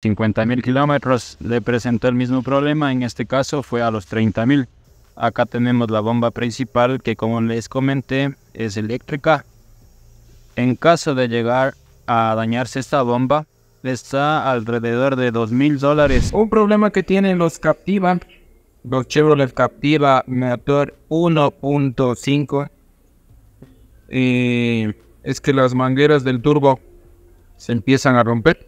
50.000 kilómetros le presentó el mismo problema, en este caso fue a los 30.000. Acá tenemos la bomba principal que como les comenté es eléctrica. En caso de llegar a dañarse esta bomba, está alrededor de 2.000 dólares. Un problema que tienen los Captiva, los Chevrolet Captiva motor 1.5, y eh, es que las mangueras del turbo se empiezan a romper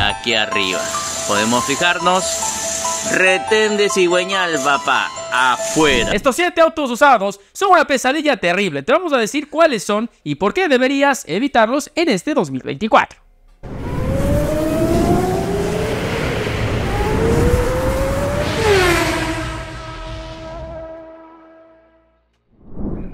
Aquí arriba. Podemos fijarnos. Retén de cigüeñal, papá. Afuera. Estos 7 autos usados son una pesadilla terrible. Te vamos a decir cuáles son y por qué deberías evitarlos en este 2024.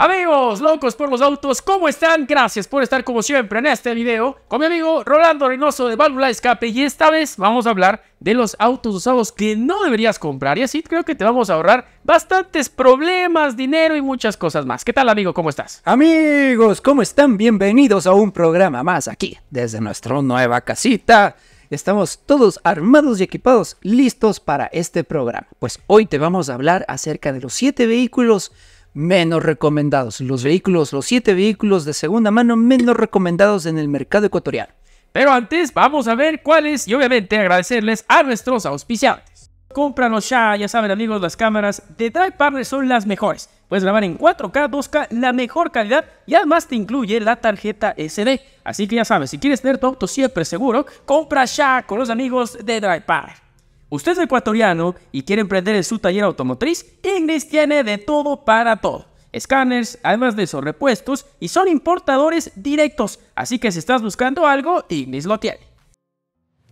Amigos, locos por los autos, ¿cómo están? Gracias por estar como siempre en este video con mi amigo Rolando Reynoso de Válvula Escape y esta vez vamos a hablar de los autos usados que no deberías comprar y así creo que te vamos a ahorrar bastantes problemas, dinero y muchas cosas más. ¿Qué tal amigo? ¿Cómo estás? Amigos, ¿cómo están? Bienvenidos a un programa más aquí desde nuestra nueva casita. Estamos todos armados y equipados, listos para este programa. Pues hoy te vamos a hablar acerca de los 7 vehículos menos recomendados. Los vehículos, los siete vehículos de segunda mano menos recomendados en el mercado ecuatoriano. Pero antes vamos a ver cuáles y obviamente agradecerles a nuestros auspiciantes. Cómpranos ya, ya saben amigos, las cámaras de Drive Partner son las mejores. Puedes grabar en 4K, 2K, la mejor calidad y además te incluye la tarjeta SD. Así que ya sabes, si quieres tener tu auto siempre seguro, compra ya con los amigos de Drive Partner. Usted es ecuatoriano y quiere emprender en su taller automotriz, Ignis tiene de todo para todo. Scanners, además de esos repuestos, y son importadores directos, así que si estás buscando algo, Ignis lo tiene.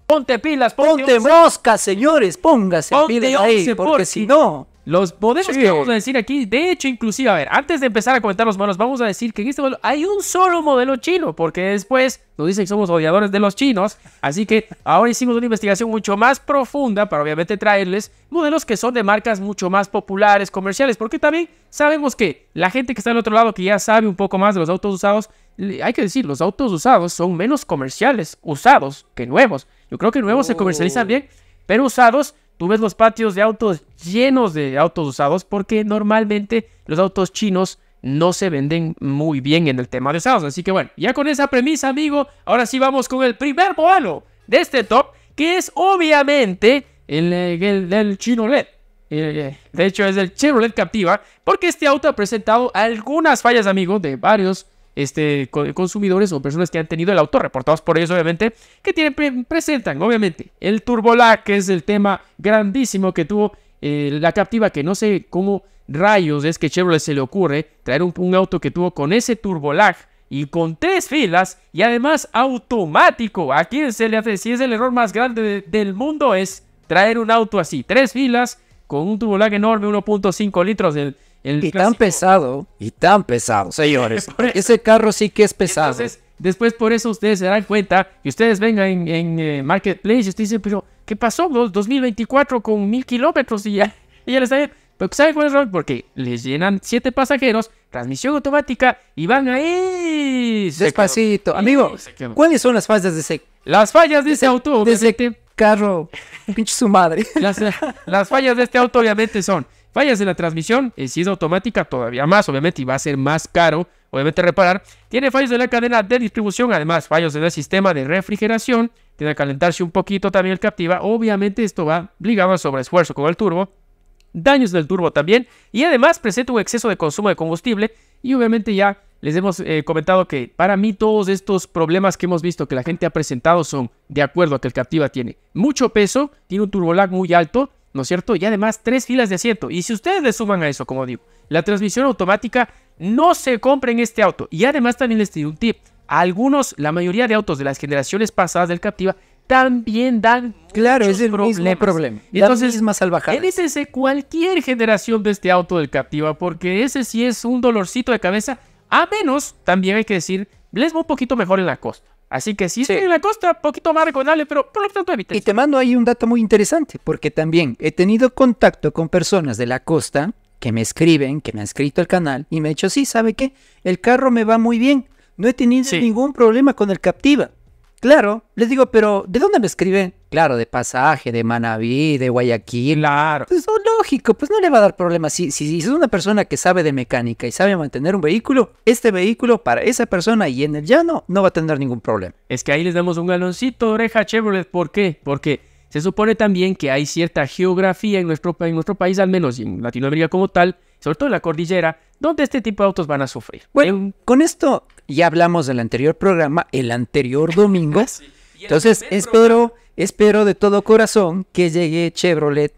Ponte pilas, ponte, moscas, señores, póngase pilas ahí, porque si no, los modelos que vamos a decir aquí. De hecho, inclusive, a ver, antes de empezar a comentar los modelos, vamos a decir que en este modelo hay un solo modelo chino, porque después nos dicen que somos odiadores de los chinos. Así que ahora hicimos una investigación mucho más profunda para obviamente traerles modelos que son de marcas mucho más populares, comerciales, porque también sabemos que la gente que está del otro lado, que ya sabe un poco más de los autos usados, hay que decir, los autos usados son menos comerciales usados que nuevos. Yo creo que nuevos se comercializan oh. bien, pero usados Tú ves los patios de autos llenos de autos usados porque normalmente los autos chinos no se venden muy bien en el tema de usados. Así que bueno, ya con esa premisa, amigo, ahora sí vamos con el primer modelo de este top, que es obviamente el, del chinolet chino eh, De hecho, es el Chevrolet Captiva, porque este auto ha presentado algunas fallas, amigo, de varios este, consumidores o personas que han tenido el auto, reportados por ellos obviamente, que tienen, presentan obviamente el Turbolag, que es el tema grandísimo que tuvo eh, la captiva, que no sé cómo rayos es que Chevrolet se le ocurre traer un, auto que tuvo con ese Turbolag y con tres filas y además automático. ¿A quién se le hace? Si es el error más grande del mundo es traer un auto así, tres filas con un turbolag enorme, 1.5 litros del y tan pesado, y tan pesado, señores. Ese carro sí que es pesado. después por eso ustedes se dan cuenta y ustedes vengan en, en eh, Marketplace y ustedes dicen, pero ¿qué pasó? 2024 con mil kilómetros y ya, y ya les saben. ¿saben cuál es el Porque les llenan siete pasajeros, transmisión automática y van ahí. Despacito. Amigo, ¿cuáles son las fallas de ese? Las fallas de, este ese, auto. De ese carro. Pinche su madre. Eh, las fallas de este auto obviamente son fallas de la transmisión, eh, si es automática todavía más, obviamente, y va a ser más caro, obviamente, reparar. Tiene fallos de la cadena de distribución, además, fallos en el sistema de refrigeración, tiene que calentarse un poquito también el Captiva, obviamente esto va ligado a sobreesfuerzo con el turbo, daños del turbo también, y además presenta un exceso de consumo de combustible, y obviamente ya les hemos eh, comentado que para mí todos estos problemas que hemos visto que la gente ha presentado son de acuerdo a que el Captiva tiene mucho peso, tiene un turbolag muy alto, ¿no es cierto? Y además tres filas de asiento. Y si ustedes le suman a eso, como digo, la transmisión automática, no se compra en este auto. Y además también les doy un tip. Algunos, la mayoría de autos de las generaciones pasadas del Captiva también dan claro es el mismo problema entonces es más salvajada cualquier generación de este auto del Captiva porque ese sí es un dolorcito de cabeza a menos también hay que decir les va un poquito mejor en la costa Así que si sí. en la costa, poquito más recomendable, pero por lo tanto evites. Y te mando ahí un dato muy interesante, porque también he tenido contacto con personas de la costa que me escriben, que me han escrito al canal y me han dicho, sí, ¿sabe qué? El carro me va muy bien, no he tenido ningún problema con el Captiva. Claro, les digo, pero ¿de dónde me escriben? Claro, de pasaje, de Manaví, de Guayaquil. Claro. Eso es pues, lógico, pues no le va a dar problema. Si, si, es una persona que sabe de mecánica y sabe mantener un vehículo, este vehículo para esa persona y en el llano no va a tener ningún problema. Es que ahí les damos un galoncito oreja Chevrolet. ¿Por qué? Porque se supone también que hay cierta geografía en nuestro, en nuestro país, al menos en Latinoamérica como tal, sobre todo en la cordillera, donde este tipo de autos van a sufrir. Bueno, con esto ya hablamos del anterior programa, el anterior domingo. Entonces, espero, espero de todo corazón que llegue Chevrolet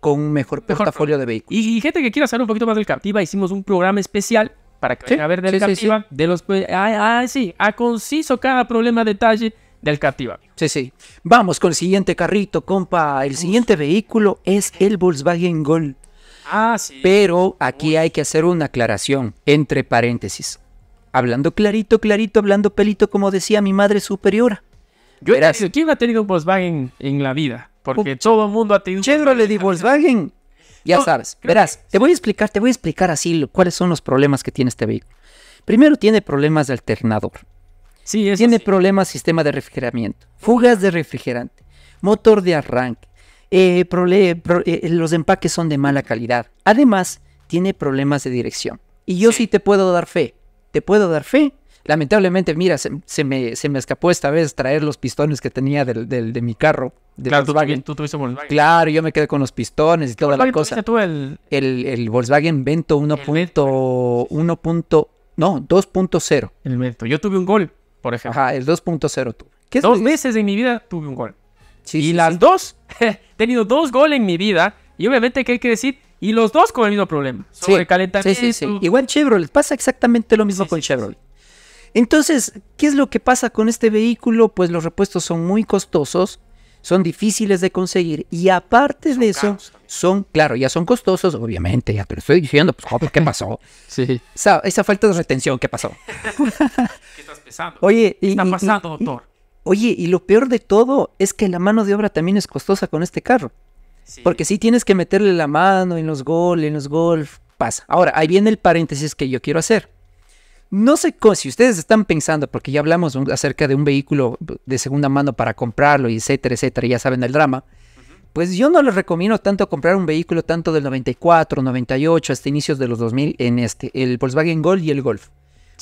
con un mejor, portafolio de vehículos. Y, gente que quiera saber un poquito más del Captiva, hicimos un programa especial para que sí, a ver del Captiva, de los... Ah, ah, sí, a conciso cada problema, detalle del Captiva. Sí, sí. Vamos con el siguiente carrito, compa. El siguiente vehículo es el Volkswagen Gol. Ah, sí. Pero aquí hay que hacer una aclaración, entre paréntesis. Hablando clarito, clarito, hablando pelito, como decía mi madre superiora. Yo he ¿Quién ha tenido Volkswagen en la vida? Porque todo el mundo ha tenido... le di Volkswagen. Ya sabes. Verás, te voy a explicar, te voy a explicar así cuáles son los problemas que tiene este vehículo. Primero tiene problemas de alternador. Sí, Tiene problemas problemas sistema de refrigeramiento, fugas de refrigerante, motor de arranque, eh, eh, los empaques son de mala calidad. Además, tiene problemas de dirección. Y yo sí te puedo dar fe, te puedo dar fe Lamentablemente, mira, se, me, escapó esta vez traer los pistones que tenía del, de mi carro. claro, Tú, tuviste Volkswagen. Claro, yo me quedé con los pistones y toda la cosa. el... El, el... Volkswagen Vento 1.1. No, 2.0. El Vento. Yo tuve un gol, por ejemplo. Ajá, el 2.0 tú. dos meses en mi vida tuve un gol. y las dos, he tenido dos goles en mi vida. Y obviamente, ¿qué hay que decir? Y los dos con el mismo problema. Sobre sí, Sí, sí, sí. Igual Chevrolet, pasa exactamente lo mismo con Chevrolet. Entonces, ¿qué es lo que pasa con este vehículo? Pues los repuestos son muy costosos, son difíciles de conseguir y aparte de eso, son, claro, ya son costosos, obviamente, ya te lo estoy diciendo, pues, ¿qué pasó? sí. Esa, esa, falta de retención, ¿qué pasó? ¿Qué estás pensando? Oye, y, ¿Qué está pasando, doctor? Oye, y lo peor de todo es que la mano de obra también es costosa con este carro. Porque sí tienes que meterle la mano en los gol, en los golf, pasa. Ahora, ahí viene el paréntesis que yo quiero hacer. No sé si ustedes están pensando, porque ya hablamos acerca de un vehículo de segunda mano para comprarlo, y etcétera, etcétera, ya saben el drama. Pues yo no les recomiendo tanto comprar un vehículo tanto del 94, 98 hasta inicios de los 2000 en este, el Volkswagen Golf y el Golf.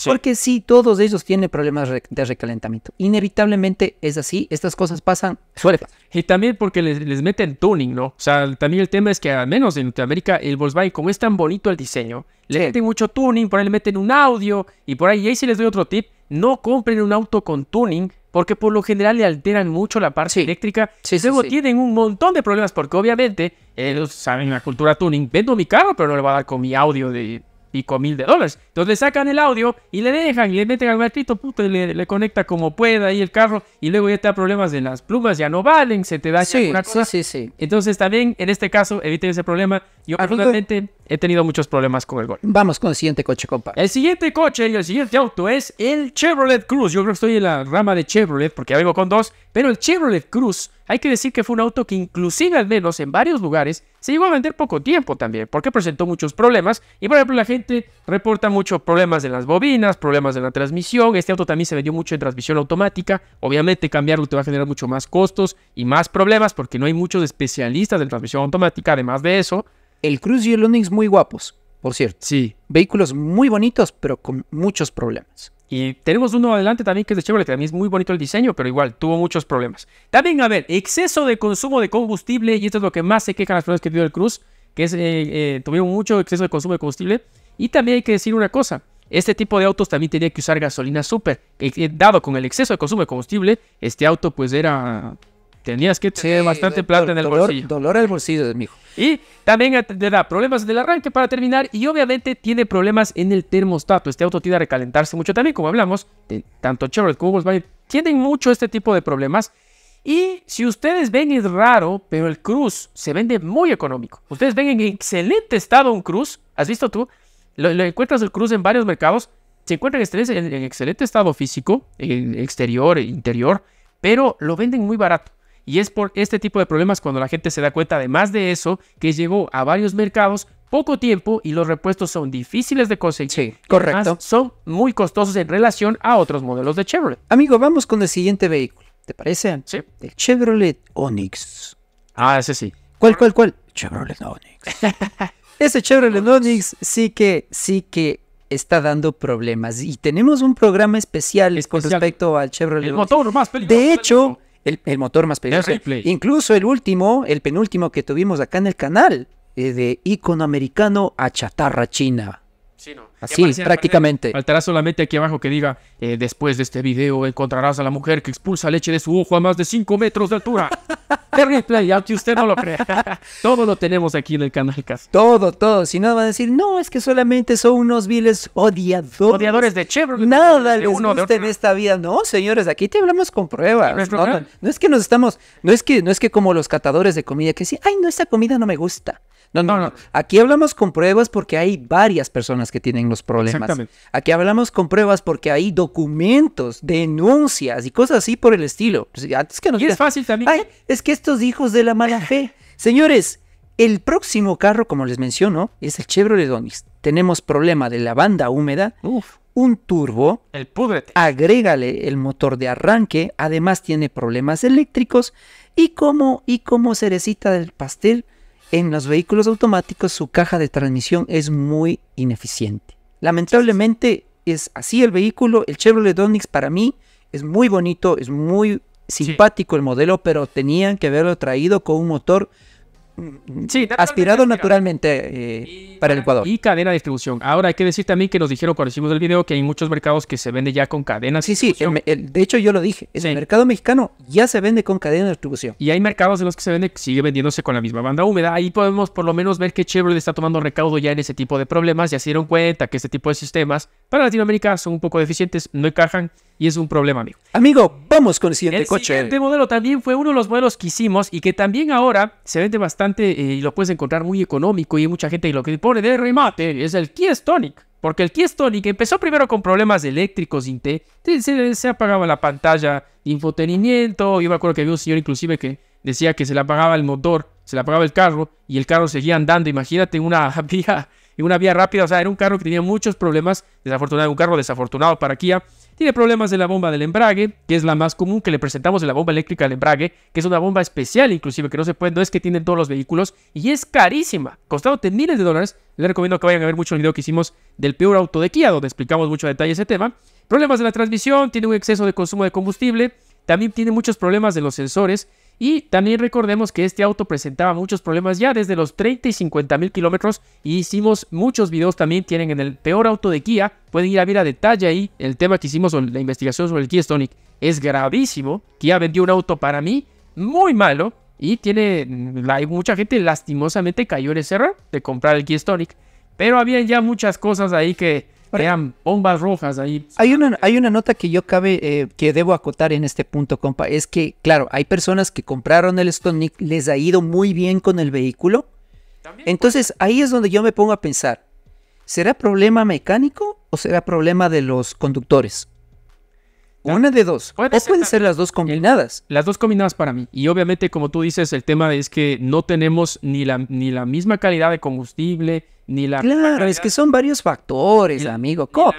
Porque sí, todos ellos tienen problemas de recalentamiento. Inevitablemente es así, estas cosas pasan, suele pasar. Y también porque les, meten tuning, ¿no? O sea, también el tema es que al menos en Norteamérica el Volkswagen, como es tan bonito el diseño, le meten mucho tuning, por ahí le meten un audio y por ahí, y ahí sí les doy otro tip, no compren un auto con tuning porque por lo general le alteran mucho la parte eléctrica. Sí, y luego tienen un montón de problemas porque obviamente ellos saben la cultura tuning. Vendo mi carro, pero no le va a dar con mi audio de pico mil de dólares. Entonces le sacan el audio y le dejan y le meten al gatito, puto, y le, conecta como pueda ahí el carro y luego ya te da problemas en las plumas, ya no valen, se te da así una cosa. Sí, sí, sí. Entonces también en este caso eviten ese problema. Yo personalmente he tenido muchos problemas con el gol. Vamos con el siguiente coche, compa. El siguiente coche y el siguiente auto es el Chevrolet Cruz. Yo creo que estoy en la rama de Chevrolet porque ya vengo con dos, pero el Chevrolet Cruz hay que decir que fue un auto que inclusive al menos en varios lugares se llegó a vender poco tiempo también, porque presentó muchos problemas y por ejemplo la gente reporta muchos problemas de las bobinas, problemas de la transmisión, este auto también se vendió mucho en transmisión automática, obviamente cambiarlo te va a generar mucho más costos y más problemas porque no hay muchos especialistas en transmisión automática, además de eso. El Cruz y el muy guapos, por cierto. Sí. Vehículos muy bonitos, pero con muchos problemas. Y tenemos uno adelante también que es de Chevrolet, también es muy bonito el diseño, pero igual tuvo muchos problemas. También, a ver, exceso de consumo de combustible, y esto es lo que más se quejan las personas que dio el Cruz, que es, eh, eh, tuvieron mucho exceso de consumo de combustible. Y también hay que decir una cosa, este tipo de autos también tenía que usar gasolina super, eh, eh, dado con el exceso de consumo de combustible, este auto pues era... Tenías que tener bastante plata en el bolsillo. Dolor al bolsillo, mijo. Y también eh, da problemas del arranque para terminar y obviamente tiene problemas en el termostato. Este auto tiende a recalentarse mucho también, como hablamos, eh, tanto Chevrolet como Volkswagen tienen mucho este tipo de problemas. Y si ustedes ven es raro, pero el Cruz se vende muy económico. Ustedes ven en excelente estado un Cruz, ¿has visto tú? Lo, encuentras el Cruz en varios mercados, se encuentra en, en, excelente estado físico, en exterior, interior, pero lo venden muy barato. Y es por este tipo de problemas cuando la gente se da cuenta, además de eso, que llegó a varios mercados poco tiempo y los repuestos son difíciles de conseguir. Sí, correcto. son muy costosos en relación a otros modelos de Chevrolet. Amigo, vamos con el siguiente vehículo. ¿Te parece? Sí. El Chevrolet Onix. Ah, ese sí. ¿Cuál, cuál, cuál? Chevrolet Onix. ese Chevrolet Onix sí que, sí que está dando problemas. Y tenemos un programa especial, con respecto al Chevrolet. De hecho, el, motor más peligroso. Incluso el último, el penúltimo que tuvimos acá en el canal, eh, de icono americano a chatarra china. Así, prácticamente. faltará solamente aquí abajo que diga, eh, después de este video encontrarás a la mujer que expulsa leche de su ojo a más de 5 metros de altura. usted no lo crea. todo lo tenemos aquí en el canal Cas. Todo, todo. Si no, va a decir, no, es que solamente son unos viles odiadores. Odiadores de Chevrolet. Nada de les gusta en esta vida. No, señores, aquí te hablamos con pruebas. No, no, es que nos estamos, no es que, no es que como los catadores de comida que sí, ay, no, esta comida no me gusta. No, no, no. Aquí hablamos con pruebas porque hay varias personas que tienen los problemas. Exactamente. Aquí hablamos con pruebas porque hay documentos, denuncias y cosas así por el estilo. Pues, que es fácil también. es que estos hijos de la mala fe. Señores, el próximo carro, como les menciono, es el Chevrolet Onix. Tenemos problema de la banda húmeda. Uf un turbo. El pudrete. Agrégale el motor de arranque. Además tiene problemas eléctricos. Y y como cerecita del pastel, en los vehículos automáticos su caja de transmisión es muy ineficiente. Lamentablemente es así el vehículo, el Chevrolet Onix para mí es muy bonito, es muy simpático el modelo, pero tenían que haberlo traído con un motor Sí, aspirado naturalmente eh, para el Ecuador. Y cadena de distribución. Ahora hay que decir también que nos dijeron cuando hicimos el video que hay muchos mercados que se vende ya con cadenas. Sí, sí, de hecho yo lo dije, el mercado mexicano ya se vende con cadena de distribución. Y hay mercados en los que se vende, sigue vendiéndose con la misma banda húmeda. Ahí podemos por lo menos ver que Chevrolet está tomando recaudo ya en ese tipo de problemas, ya se dieron cuenta que este tipo de sistemas para Latinoamérica son un poco deficientes, no encajan y es un problema, amigo. Amigo, vamos con el siguiente coche. este modelo también fue uno de los modelos que hicimos y que también ahora se vende bastante eh, y lo puedes encontrar muy económico y hay mucha gente y lo que pone de remate es el Kia Stonic. Porque el Kia Stonic empezó primero con problemas eléctricos, se, se apagaba la pantalla de infotenimiento, yo me acuerdo que había un señor inclusive que decía que se le apagaba el motor, se le apagaba el carro y el carro seguía andando, imagínate una vía y una vía rápida. O sea, era un carro que tenía muchos problemas. Desafortunado, un carro desafortunado para Kia. Tiene problemas de la bomba del embrague, que es la más común que le presentamos de la bomba eléctrica del embrague, que es una bomba especial inclusive, que no se puede, no es que tienen todos los vehículos, y es carísima, costándote miles de dólares. Les recomiendo que vayan a ver mucho el video que hicimos del peor auto de Kia, donde explicamos mucho detalle ese tema. Problemas de la transmisión, tiene un exceso de consumo de combustible, también tiene muchos problemas de los sensores, y también recordemos que este auto presentaba muchos problemas ya desde los 30 y 50 mil kilómetros. Y hicimos muchos videos también, tienen en el peor auto de Kia. Pueden ir a ver a detalle ahí el tema que hicimos en la investigación sobre el Kia Stonic. Es gravísimo. Kia vendió un auto para mí muy malo. Y tiene, mm, mucha gente lastimosamente cayó en ese error de comprar el Kia Stonic. Pero habían ya muchas cosas ahí que Vean, bombas rojas ahí. Hay una, hay una nota que yo cabe, eh, que debo acotar en este punto, compa. Es que, claro, hay personas que compraron el Stonic, les ha ido muy bien con el vehículo. Entonces, pues. ahí es donde yo me pongo a pensar. ¿Será problema mecánico o será problema de los conductores? Una de dos. o pueden ser las dos combinadas. Las dos combinadas para mí. Y obviamente, como tú dices, el tema es que no tenemos ni la, ni la misma calidad de combustible, ni la... Claro, es que son varios factores, amigo. cómo,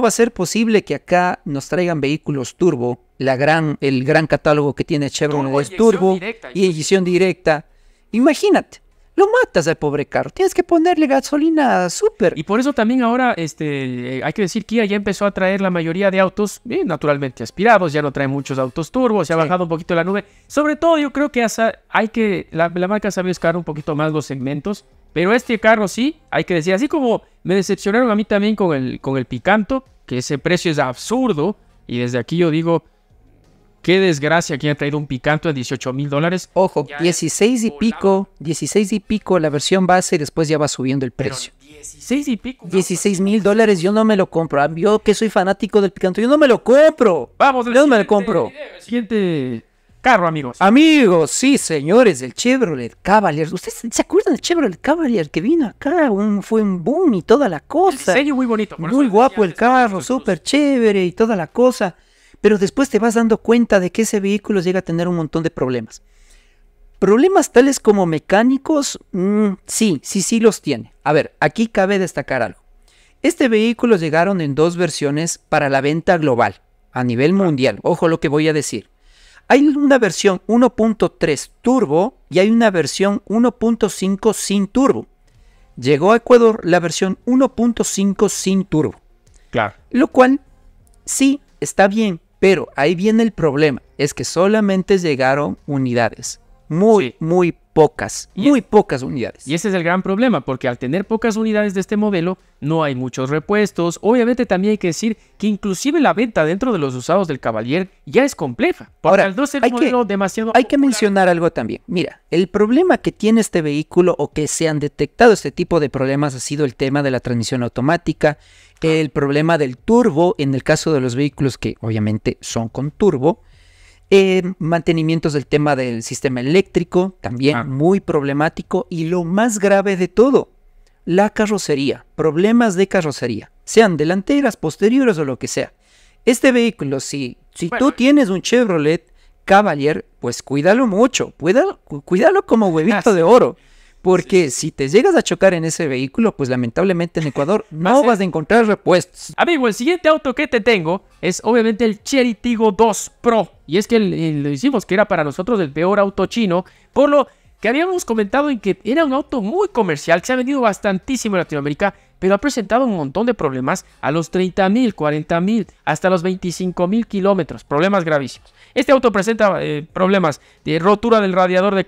va a ser posible que acá nos traigan vehículos turbo? La gran, el gran catálogo que tiene Chevron es turbo y inyección directa. Imagínate lo matas al pobre carro. Tienes que ponerle gasolina súper. Y por eso también ahora, este, hay que decir, que ya empezó a traer la mayoría de autos eh, naturalmente aspirados, ya no trae muchos autos turbos, se ha bajado un poquito la nube. Sobre todo yo creo que hay que, la, marca sabe buscar un poquito más los segmentos, pero este carro sí, hay que decir, así como me decepcionaron a mí también con el, con el Picanto, que ese precio es absurdo, y desde aquí yo digo, Qué desgracia que ha traído un Picanto de 18 mil dólares. Ojo, 16 y pico, 16 y pico la versión base y después ya va subiendo el precio. 16 y pico. 16 mil dólares, yo no me lo compro. Ah, yo que soy fanático del Picanto, yo no me lo compro. Vamos, yo no me lo compro. siguiente carro, amigos. Amigos, sí, señores, el Chevrolet Cavalier. ¿Ustedes se acuerdan del Chevrolet Cavalier que vino acá? Un, fue un boom y toda la cosa. muy bonito. Muy guapo el carro, súper chévere y toda la cosa pero después te vas dando cuenta de que ese vehículo llega a tener un montón de problemas. Problemas tales como mecánicos, mm, sí, sí, sí los tiene. A ver, aquí cabe destacar algo. Este vehículo llegaron en dos versiones para la venta global, a nivel mundial. Ojo lo que voy a decir. Hay una versión 1.3 turbo y hay una versión 1.5 sin turbo. Llegó a Ecuador la versión 1.5 sin turbo. Claro. Lo cual sí está bien, pero ahí viene el problema, es que solamente llegaron unidades. Muy, muy pocas, muy pocas unidades. Y ese es el gran problema, porque al tener pocas unidades de este modelo, no hay muchos repuestos. Obviamente también hay que decir que inclusive la venta dentro de los usados del Cavalier ya es compleja. Ahora, no hay demasiado... Hay que mencionar algo también. Mira, el problema que tiene este vehículo o que se han detectado este tipo de problemas ha sido el tema de la transmisión automática, ah. el problema del turbo en el caso de los vehículos que obviamente son con turbo, eh, mantenimientos del tema del sistema eléctrico, también ah. muy problemático. Y lo más grave de todo, la carrocería, problemas de carrocería, sean delanteras, posteriores o lo que sea. Este vehículo, si, si tú tienes un Chevrolet Cavalier, pues cuídalo mucho, cuídalo, como huevito de oro. Porque si te llegas a chocar en ese vehículo, pues lamentablemente en Ecuador no vas a encontrar repuestos. Amigo, el siguiente auto que te tengo es obviamente el Chery 2 Pro. Y es que lo hicimos que era para nosotros el peor auto chino, por lo que habíamos comentado en que era un auto muy comercial, que se ha vendido bastantísimo en Latinoamérica, pero ha presentado un montón de problemas a los 30.000, 40.000, hasta los 25.000 kilómetros, problemas gravísimos. Este auto presenta eh, problemas de rotura del radiador a los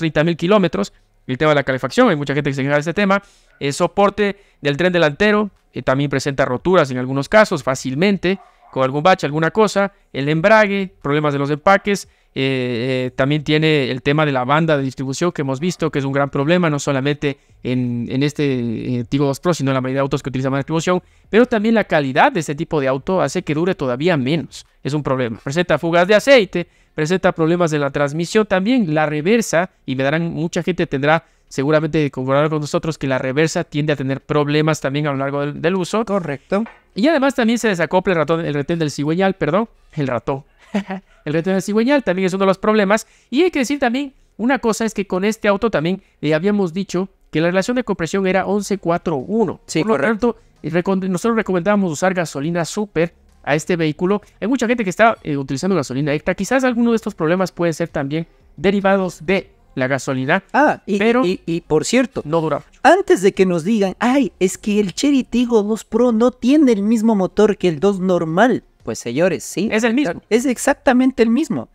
30.000 kilómetros, el tema de la calefacción, hay mucha gente que se queja de este tema. El soporte del tren delantero, que también presenta roturas en algunos casos fácilmente, con algún bache, alguna cosa. El embrague, problemas de los empaques. Eh, eh, también tiene el tema de la banda de distribución que hemos visto, que es un gran problema, no solamente en, en este eh, 2 Pro, sino en la mayoría de autos que utilizan la distribución, pero también la calidad de este tipo de auto hace que dure todavía menos. Es un problema. Presenta fugas de aceite, presenta problemas en la transmisión también. La reversa, y me darán, mucha gente tendrá seguramente de comparar con nosotros que la reversa tiende a tener problemas también a lo largo del, uso. Correcto. Y además también se desacopla el ratón, el retén del cigüeñal, perdón, el ratón. el retén del cigüeñal también es uno de los problemas. Y hay que decir también, una cosa es que con este auto también le eh, habíamos dicho que la relación de compresión era 1141 Sí, Por lo correcto. tanto, nosotros recomendábamos usar gasolina super a este vehículo. Hay mucha gente que está eh, utilizando gasolina extra. Quizás alguno de estos problemas pueden ser también derivados de la gasolina. Ah, y, pero y, por cierto, no dura Antes de que nos digan, ay, es que el Cherry 2 Pro no tiene el mismo motor que el 2 normal. Pues señores, sí. Es el mismo. Es exactamente el mismo.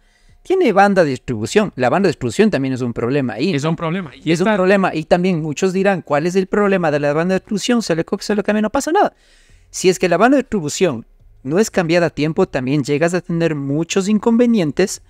Tiene banda de distribución. La banda de distribución también es un problema ahí. Es un problema. Y es un problema. Y también muchos dirán, ¿cuál es el problema de la banda de distribución? Se le, se le no pasa nada. Si es que la banda de distribución no es cambiada a tiempo, también llegas a tener muchos inconvenientes.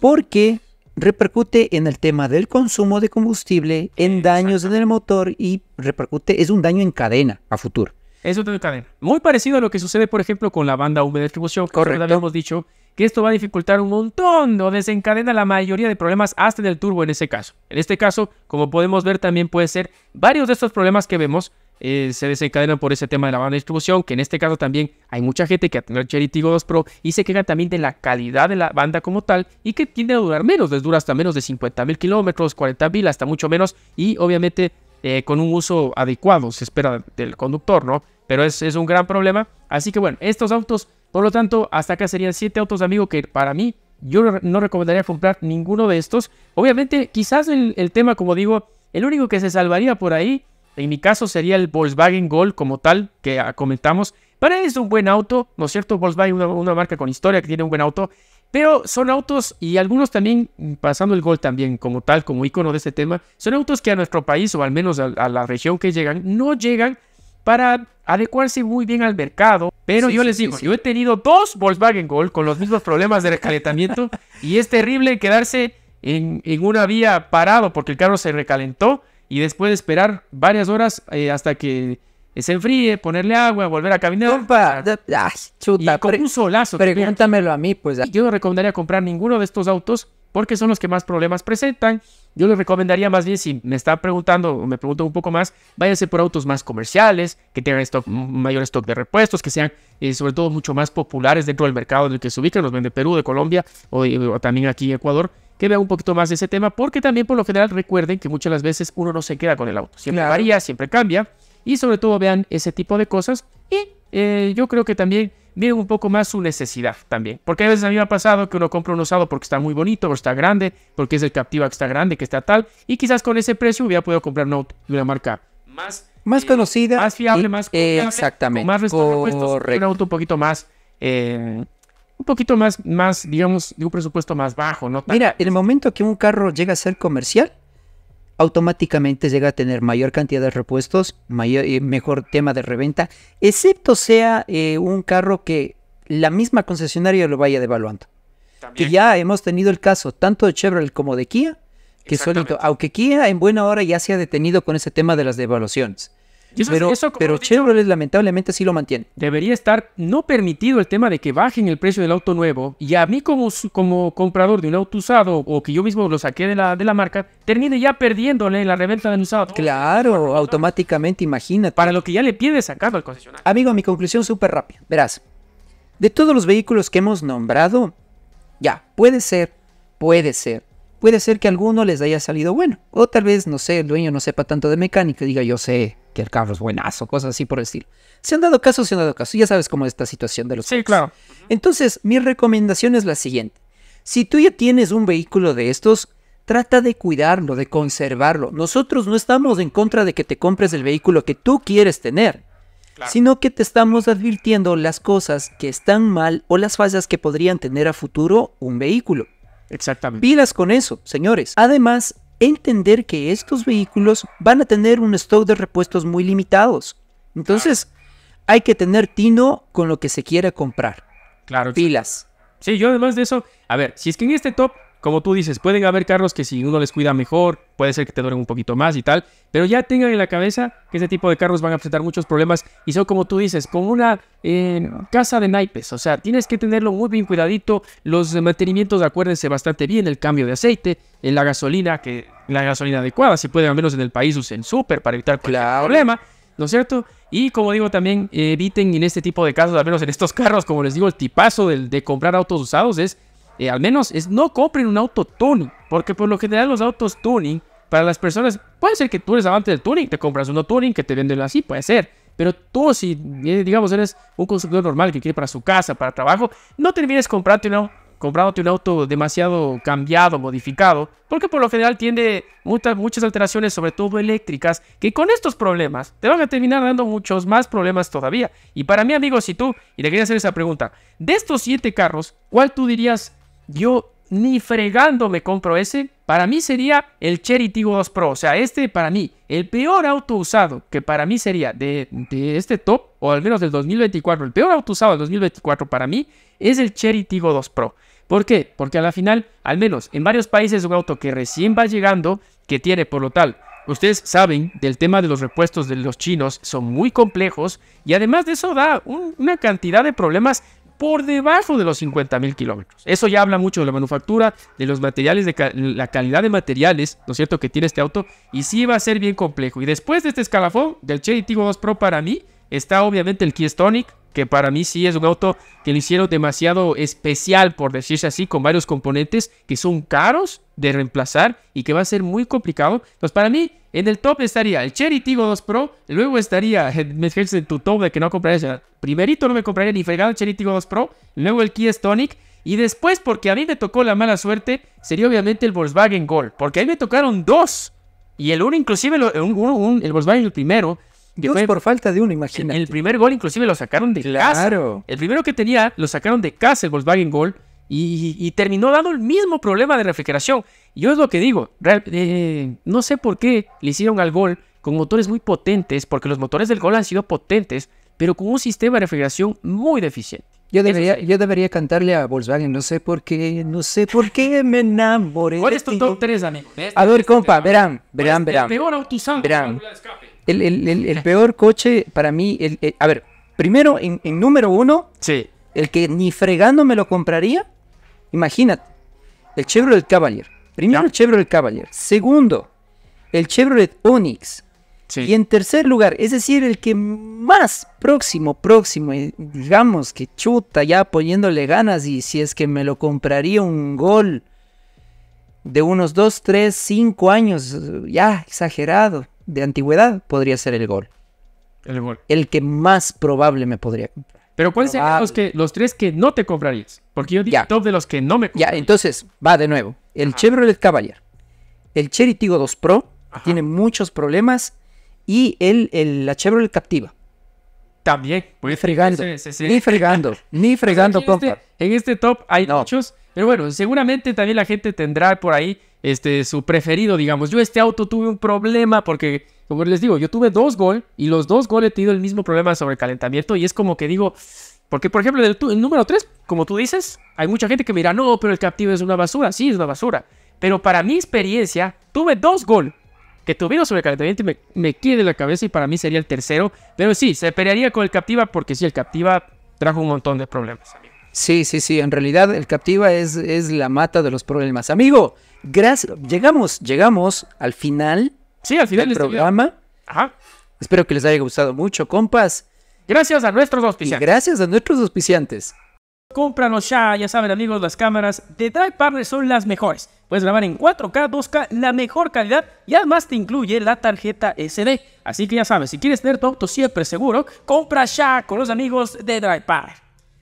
Porque repercute en el tema del consumo de combustible, en daños en el motor y repercute, es un daño en cadena a futuro. Es un daño en cadena. Muy parecido a lo que sucede, por ejemplo, con la banda V de distribución. Que Correcto. hemos dicho que esto va a dificultar un montón o desencadena la mayoría de problemas hasta en el turbo en ese caso. En este caso, como podemos ver, también puede ser varios de estos problemas que vemos eh, se desencadenan por ese tema de la banda de distribución, que en este caso también hay mucha gente que Chery Charity 2 Pro y se quejan también de la calidad de la banda como tal y que tiende a durar menos, les dura hasta menos de 50.000 mil kilómetros, 40 hasta mucho menos y obviamente eh, con un uso adecuado se espera del conductor, ¿no? Pero es, es un gran problema. Así que bueno, estos autos, por lo tanto, hasta acá serían 7 autos, amigo, que para mí yo no recomendaría comprar ninguno de estos. Obviamente, quizás el tema, como digo, el único que se salvaría por ahí en mi caso sería el Volkswagen Gol como tal, que ah, comentamos. Para él es un buen auto, ¿no es cierto? Volkswagen una, una marca con historia que tiene un buen auto. Pero son autos, y algunos también, mm, pasando el gol también como tal, como icono de este tema, son autos que a nuestro país, o al menos a, la región que llegan, no llegan para adecuarse muy bien al mercado. Pero yo les digo, yo he tenido dos Volkswagen Gol con los mismos problemas de recalentamiento, y es terrible quedarse en, en una vía parado porque el carro se recalentó y después de esperar varias horas eh, hasta que se enfríe, ponerle agua, volver a caminar. Ah, y con un solazo. Pregúntamelo a mí, pues. Ah. Yo no recomendaría comprar ninguno de estos autos porque son los que más problemas presentan. Yo les recomendaría más bien, si me está preguntando o me pregunto un poco más, váyanse por autos más comerciales, que tengan stock, mayor stock de repuestos, que sean eh, sobre todo mucho más populares dentro del mercado en el que se ubican, los venden de Perú, de Colombia o, también aquí Ecuador, que vean un poquito más de ese tema, porque también por lo general recuerden que muchas las veces uno no se queda con el auto, siempre varía, siempre cambia, y sobre todo vean ese tipo de cosas y eh, yo creo que también miren un poco más su necesidad también, porque a veces a mí me ha pasado que uno compra un usado porque está muy bonito, porque está grande, porque es el Captiva que está grande, que está tal, y quizás con ese precio hubiera podido comprar un auto de una marca más más eh, conocida, más fiable, más exactamente, más un auto un poquito más eh, un poquito más, más, digamos, de un presupuesto más bajo, ¿no? Mira, en el momento que un carro llega a ser comercial, automáticamente llega a tener mayor cantidad de repuestos, mayor, eh, mejor tema de reventa, excepto sea eh, un carro que la misma concesionaria lo vaya devaluando. Que ya hemos tenido el caso tanto de Chevrolet como de Kia, que solito, aunque Kia en buena hora ya se ha detenido con ese tema de las devaluaciones pero, eso, pero Chevrolet lamentablemente sí lo mantiene. Debería estar no permitido el tema de que bajen el precio del auto nuevo y a mí como, comprador de un auto usado o que yo mismo lo saqué de la, de la marca, termine ya perdiéndole la reventa del usado. Claro, automáticamente, imagínate. Para lo que ya le pide sacado al concesionario. Amigo, mi conclusión súper rápida. Verás, de todos los vehículos que hemos nombrado, ya, puede ser, puede ser puede ser que alguno les haya salido bueno. O tal vez, no sé, el dueño no sepa tanto de mecánica, diga yo sé, que el carro es buenazo, cosas así por decir. Se han dado casos, se han dado caso. Ya sabes cómo es esta situación de los. Sí, claro. Entonces, mi recomendación es la siguiente. Si tú ya tienes un vehículo de estos, trata de cuidarlo, de conservarlo. Nosotros no estamos en contra de que te compres el vehículo que tú quieres tener, sino que te estamos advirtiendo las cosas que están mal o las fallas que podrían tener a futuro un vehículo. Exactamente. Pilas con eso, señores. Además, entender que estos vehículos van a tener un stock de repuestos muy limitados. Entonces, hay que tener tino con lo que se quiera comprar. Claro. Pilas. Sí, yo además de eso, a ver, si es que en este top como tú dices, pueden haber carros que si uno les cuida mejor, puede ser que te duren un poquito más y tal, pero ya tengan en la cabeza que este tipo de carros van a presentar muchos problemas y son como tú dices, como una casa de naipes, o sea, tienes que tenerlo muy bien cuidadito, los mantenimientos, acuérdense bastante bien, el cambio de aceite, en la gasolina, que la gasolina adecuada, si pueden al menos en el país usen súper para evitar cualquier problema. ¿no es cierto? Y como digo, también eviten en este tipo de casos, al menos en estos carros, como les digo, el tipazo de comprar autos usados es eh, al menos es no compren un auto tuning, porque por lo general los autos tuning, para las personas, puede ser que tú eres amante del tuning, te compras uno tuning que te venden así, puede ser. Pero tú, si eh, digamos eres un consumidor normal que quiere para su casa, para trabajo, no termines comprándote un, comprándote un auto demasiado cambiado, modificado, porque por lo general tiene muchas, muchas alteraciones, sobre todo eléctricas, que con estos problemas te van a terminar dando muchos más problemas todavía. Y para mí, amigos, si tú, y te quería hacer esa pregunta, de estos siete carros, ¿cuál tú dirías yo ni fregando me compro ese. Para mí sería el Cherry Tigo 2 Pro. O sea, este para mí, el peor auto usado que para mí sería de, este top, o al menos del 2024, el peor auto usado del 2024 para mí es el Cherry Tiggo 2 Pro. ¿Por qué? Porque a la final, al menos en varios países, un auto que recién va llegando, que tiene por lo tal Ustedes saben del tema de los repuestos de los chinos, son muy complejos y además de eso da una cantidad de problemas por debajo de los 50.000 mil kilómetros. Eso ya habla mucho de la manufactura, de los materiales, de la calidad de materiales, ¿no es cierto?, que tiene este auto. Y sí va a ser bien complejo. Y después de este escalafón del Chevy Tiggo 2 Pro para mí, Está obviamente el Keystonic, que para mí sí es un auto que lo hicieron demasiado especial, por decirse así, con varios componentes que son caros de reemplazar y que va a ser muy complicado. Entonces, para mí, en el top estaría el Cherry Tigo 2 Pro, luego estaría, me en tu top de que no comprarías, primerito no me compraría ni fregado el Cherry Tigo 2 Pro, luego el Kia Stonic, y después, porque a mí me tocó la mala suerte, sería obviamente el Volkswagen Gol, porque a mí me tocaron dos, y el uno inclusive, el Volkswagen el primero, Dos por falta de uno, imagínate. El, primer gol inclusive lo sacaron de casa. El primero que tenía lo sacaron de casa el Volkswagen Gol y, terminó dando el mismo problema de refrigeración. Yo es lo que digo, eh, no sé por qué le hicieron al Gol con motores muy potentes, porque los motores del Gol han sido potentes, pero con un sistema de refrigeración muy deficiente. Yo debería, cantarle a Volkswagen, no sé por qué, no sé por qué me enamoré. ¿Cuál es tu top 3, amigo? a ver, compa, este verán, verán, pues, verán. El peor Verán. El, peor coche para mí, el, a ver, primero, en, número uno, el que ni fregando me lo compraría, imagínate, el Chevrolet Cavalier. Primero, el Chevrolet Cavalier. Segundo, el Chevrolet Onix. Y en tercer lugar, es decir, el que más próximo, próximo, eh, digamos que chuta ya poniéndole ganas y si es que me lo compraría un gol de unos 2, 3, 5 años, ya exagerado, de antigüedad, podría ser el gol. El gol. El que más probable me podría comprar. Pero ¿cuáles serían los, que, los tres que no te comprarías? Porque yo dije top de los que no me compraría. Ya, entonces, va de nuevo. El Chevrolet Cavalier. El Cheritigo 2 Pro tiene muchos problemas y el, la Chevrolet Captiva. También. ni fregando. Ni fregando. ni fregando, este, en, este, top hay muchos. Pero bueno, seguramente también la gente tendrá por ahí este, su preferido, digamos. Yo este auto tuve un problema porque, como les digo, yo tuve dos gol y los dos goles he tenido el mismo problema sobre el calentamiento y es como que digo, porque por ejemplo, el, número 3, como tú dices, hay mucha gente que mira, no, pero el captivo es una basura, sí, es una basura. Pero para mi experiencia, tuve dos gol que tuvieron sobrecalentamiento me, me quede la cabeza y para mí sería el tercero. Pero sí, se pelearía con el Captiva porque sí, el Captiva trajo un montón de problemas, Sí, sí, sí, en realidad el Captiva es, es la mata de los problemas. Amigo, gracias. Llegamos, llegamos al final. Sí, al final del este programa. Ajá. Espero que les haya gustado mucho, compas. Gracias a nuestros auspiciantes. gracias a nuestros auspiciantes. Cómpranos ya, ya saben amigos, las cámaras de Drive son las mejores. Puedes grabar en 4K, 2K, la mejor calidad y además te incluye la tarjeta SD. Así que ya sabes, si quieres tener tu auto siempre seguro, compra ya con los amigos de Drive Partner.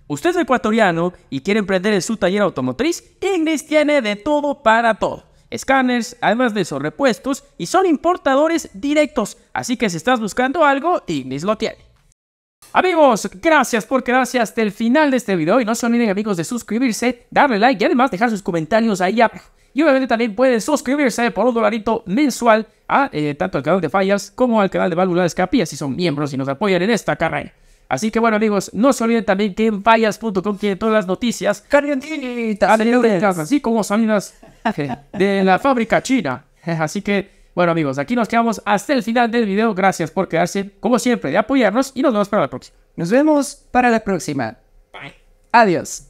Usted es ecuatoriano y quiere emprender en su taller automotriz, Ignis tiene de todo para todo. Scanners, además de esos repuestos, y son importadores directos. Así que si estás buscando algo, Ignis lo tiene. Amigos, gracias por quedarse hasta el final de este video y no se olviden amigos de suscribirse, darle like y además dejar sus comentarios ahí abajo. Y obviamente también pueden suscribirse por un dolarito mensual a eh, tanto al canal de Fallas como al canal de de Capilla si son miembros y nos apoyan en esta carrera. Así que bueno amigos, no se olviden también que en fallas.com tienen todas las noticias calientitas, así como salidas eh, de la fábrica china. Así que bueno amigos, aquí nos quedamos hasta el final del video. Gracias por quedarse, como siempre, de apoyarnos y nos vemos para la próxima. Nos vemos para la próxima. Bye. Adiós.